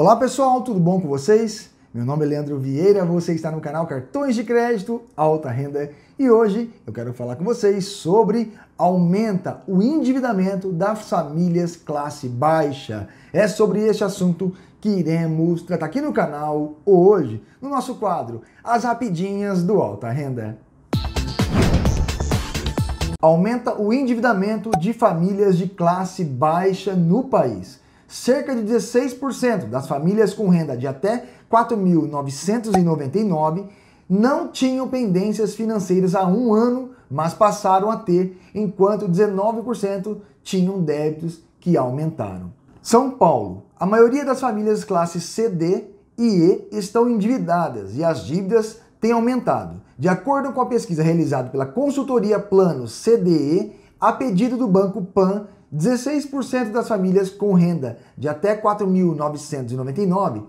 Olá pessoal, tudo bom com vocês? Meu nome é Leandro Vieira, você está no canal Cartões de Crédito Alta Renda e hoje eu quero falar com vocês sobre aumenta o endividamento das famílias classe baixa. É sobre este assunto que iremos tratar aqui no canal hoje, no nosso quadro As Rapidinhas do Alta Renda. Aumenta o endividamento de famílias de classe baixa no país cerca de 16% das famílias com renda de até 4.999 não tinham pendências financeiras há um ano, mas passaram a ter, enquanto 19% tinham débitos que aumentaram. São Paulo. A maioria das famílias classe CD e E estão endividadas e as dívidas têm aumentado. De acordo com a pesquisa realizada pela consultoria Plano CDE, a pedido do Banco PAN, 16% das famílias com renda de até R$ 4.999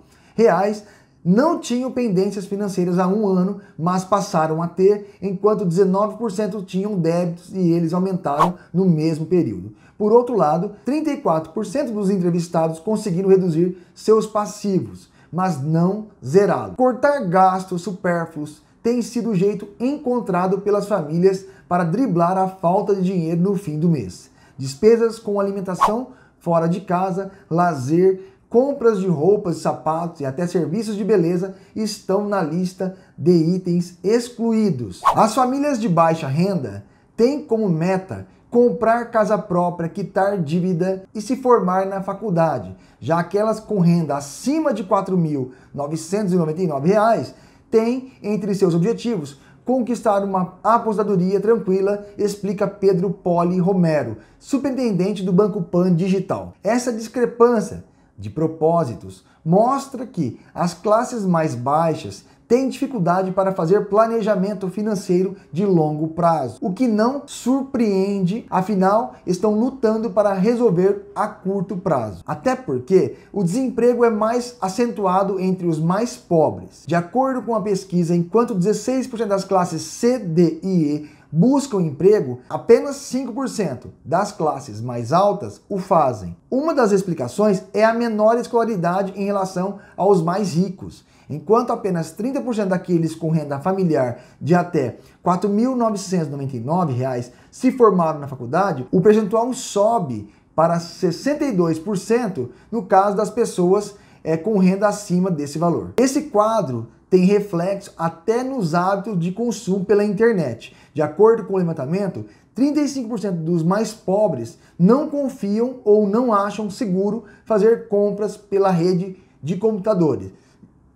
não tinham pendências financeiras há um ano, mas passaram a ter, enquanto 19% tinham débitos e eles aumentaram no mesmo período. Por outro lado, 34% dos entrevistados conseguiram reduzir seus passivos, mas não zerá-los. Cortar gastos supérfluos tem sido o jeito encontrado pelas famílias para driblar a falta de dinheiro no fim do mês. Despesas com alimentação fora de casa, lazer, compras de roupas, e sapatos e até serviços de beleza estão na lista de itens excluídos. As famílias de baixa renda têm como meta comprar casa própria, quitar dívida e se formar na faculdade. Já aquelas com renda acima de R$ 4.999 têm entre seus objetivos conquistar uma aposentadoria tranquila, explica Pedro Poli Romero, superintendente do Banco Pan Digital. Essa discrepância de propósitos mostra que as classes mais baixas têm dificuldade para fazer planejamento financeiro de longo prazo, o que não surpreende, afinal, estão lutando para resolver a curto prazo. Até porque o desemprego é mais acentuado entre os mais pobres. De acordo com a pesquisa, enquanto 16% das classes C, D e E buscam emprego, apenas 5% das classes mais altas o fazem. Uma das explicações é a menor escolaridade em relação aos mais ricos enquanto apenas 30% daqueles com renda familiar de até R$ 4.999 se formaram na faculdade, o percentual sobe para 62% no caso das pessoas é, com renda acima desse valor. Esse quadro tem reflexo até nos hábitos de consumo pela internet. De acordo com o levantamento, 35% dos mais pobres não confiam ou não acham seguro fazer compras pela rede de computadores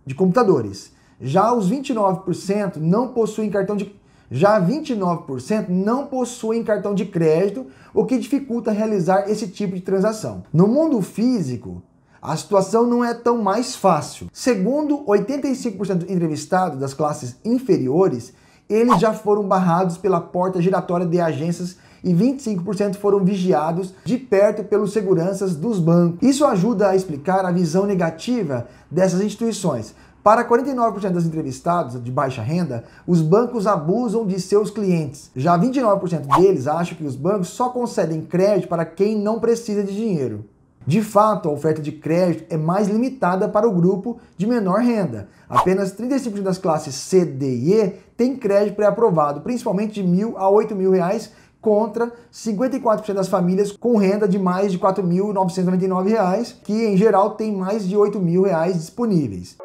de computadores. Já os 29% não possuem cartão de já 29% não possuem cartão de crédito, o que dificulta realizar esse tipo de transação. No mundo físico, a situação não é tão mais fácil. Segundo 85% entrevistados das classes inferiores, eles já foram barrados pela porta giratória de agências e 25% foram vigiados de perto pelos seguranças dos bancos. Isso ajuda a explicar a visão negativa dessas instituições. Para 49% dos entrevistados de baixa renda, os bancos abusam de seus clientes. Já 29% deles acham que os bancos só concedem crédito para quem não precisa de dinheiro. De fato, a oferta de crédito é mais limitada para o grupo de menor renda. Apenas 35% das classes C, D e E têm crédito pré-aprovado, principalmente de R$ 1.000 a R$ reais, contra 54% das famílias com renda de mais de R$ reais, que em geral tem mais de R$ reais disponíveis.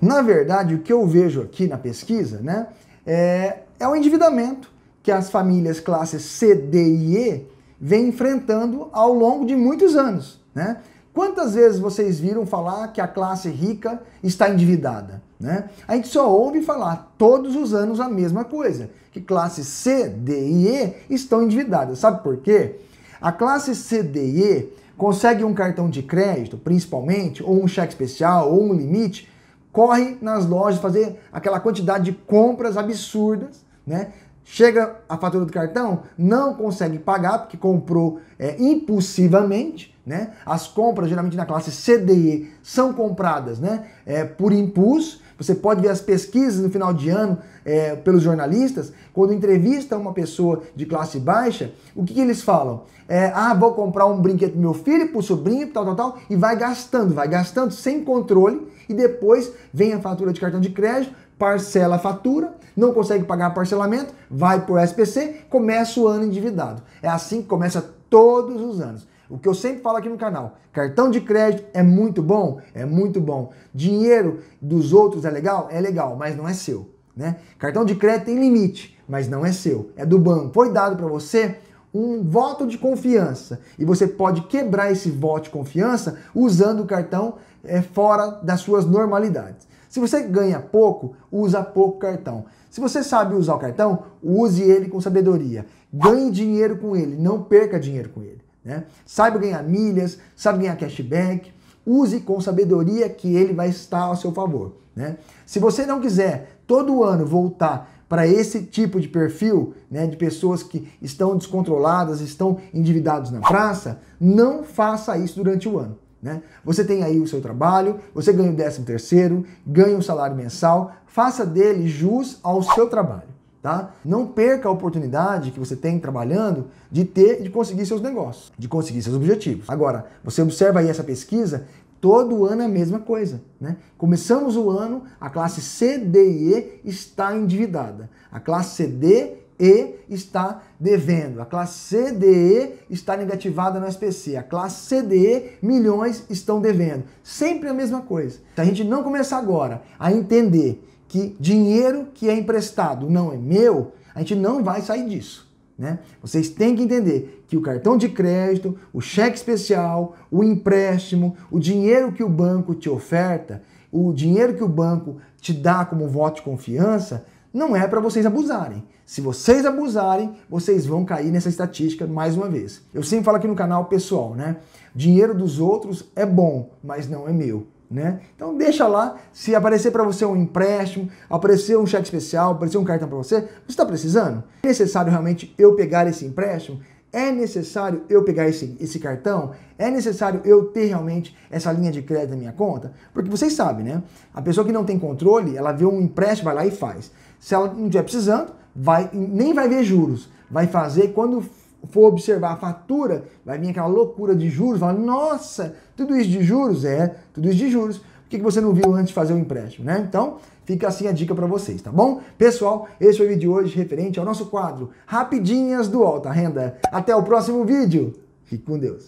Na verdade, o que eu vejo aqui na pesquisa né, é, é o endividamento que as famílias classes C, D e E vem enfrentando ao longo de muitos anos. Né? Quantas vezes vocês viram falar que a classe rica está endividada? Né? A gente só ouve falar todos os anos a mesma coisa, que classe C, D e E estão endividadas. Sabe por quê? A classe C, D e E consegue um cartão de crédito, principalmente, ou um cheque especial, ou um limite, corre nas lojas fazer aquela quantidade de compras absurdas, né? chega a fatura do cartão, não consegue pagar porque comprou é, impulsivamente, né? As compras geralmente na classe CDE são compradas, né? É, por impulso você pode ver as pesquisas no final de ano é, pelos jornalistas, quando entrevista uma pessoa de classe baixa, o que, que eles falam? É, ah, vou comprar um brinquedo pro meu filho, pro sobrinho, tal, tal, tal, e vai gastando, vai gastando sem controle, e depois vem a fatura de cartão de crédito, parcela a fatura, não consegue pagar parcelamento, vai por SPC, começa o ano endividado. É assim que começa todos os anos. O que eu sempre falo aqui no canal: cartão de crédito é muito bom? É muito bom. Dinheiro dos outros é legal? É legal, mas não é seu. Né? Cartão de crédito tem limite, mas não é seu, é do banco. Foi dado para você um voto de confiança e você pode quebrar esse voto de confiança usando o cartão é, fora das suas normalidades. Se você ganha pouco, usa pouco cartão. Se você sabe usar o cartão, use ele com sabedoria. Ganhe dinheiro com ele, não perca dinheiro com ele. Né? Saiba ganhar milhas, saiba ganhar cashback, use com sabedoria que ele vai estar ao seu favor. Né? Se você não quiser todo ano voltar para esse tipo de perfil, né, de pessoas que estão descontroladas, estão endividados na praça, não faça isso durante o ano. Né? Você tem aí o seu trabalho, você ganha o décimo terceiro, ganha um salário mensal, faça dele jus ao seu trabalho tá? Não perca a oportunidade que você tem trabalhando de ter, de conseguir seus negócios, de conseguir seus objetivos. Agora, você observa aí essa pesquisa, todo ano é a mesma coisa, né? Começamos o ano, a classe C, D e E está endividada. A classe C, D e está devendo. A classe CDE está negativada no SPC. A classe CDE, milhões estão devendo. Sempre a mesma coisa. Se a gente não começar agora a entender que dinheiro que é emprestado não é meu, a gente não vai sair disso. Né? Vocês têm que entender que o cartão de crédito, o cheque especial, o empréstimo, o dinheiro que o banco te oferta, o dinheiro que o banco te dá como voto de confiança, não é para vocês abusarem. Se vocês abusarem, vocês vão cair nessa estatística mais uma vez. Eu sempre falo aqui no canal, pessoal, né? Dinheiro dos outros é bom, mas não é meu né? Então deixa lá, se aparecer para você um empréstimo, aparecer um cheque especial, aparecer um cartão para você, você está precisando? É necessário realmente eu pegar esse empréstimo? É necessário eu pegar esse, esse cartão? É necessário eu ter realmente essa linha de crédito na minha conta? Porque vocês sabem, né? A pessoa que não tem controle, ela vê um empréstimo, vai lá e faz. Se ela não estiver precisando, vai, nem vai ver juros. Vai fazer quando for observar a fatura, vai vir aquela loucura de juros, fala, nossa, tudo isso de juros? É, tudo isso de juros. Por que, que você não viu antes de fazer o empréstimo, né? Então, fica assim a dica para vocês, tá bom? Pessoal, esse foi o vídeo de hoje referente ao nosso quadro Rapidinhas do Alta Renda. Até o próximo vídeo. Fique com Deus.